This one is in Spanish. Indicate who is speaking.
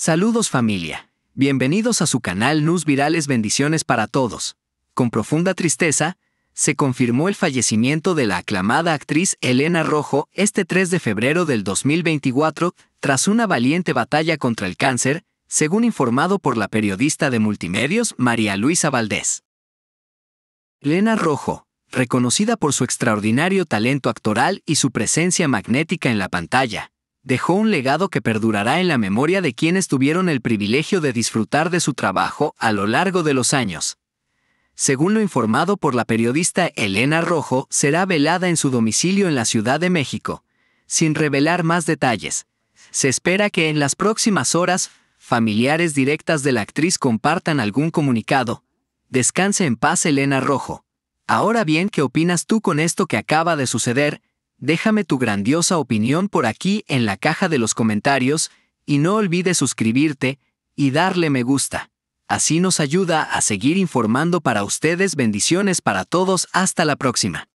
Speaker 1: Saludos familia. Bienvenidos a su canal Nus Virales Bendiciones para Todos. Con profunda tristeza, se confirmó el fallecimiento de la aclamada actriz Elena Rojo este 3 de febrero del 2024 tras una valiente batalla contra el cáncer, según informado por la periodista de multimedios María Luisa Valdés. Elena Rojo, reconocida por su extraordinario talento actoral y su presencia magnética en la pantalla, dejó un legado que perdurará en la memoria de quienes tuvieron el privilegio de disfrutar de su trabajo a lo largo de los años. Según lo informado por la periodista Elena Rojo, será velada en su domicilio en la Ciudad de México, sin revelar más detalles. Se espera que en las próximas horas, familiares directas de la actriz compartan algún comunicado. Descanse en paz Elena Rojo. Ahora bien, ¿qué opinas tú con esto que acaba de suceder? Déjame tu grandiosa opinión por aquí en la caja de los comentarios y no olvides suscribirte y darle me gusta. Así nos ayuda a seguir informando para ustedes. Bendiciones para todos. Hasta la próxima.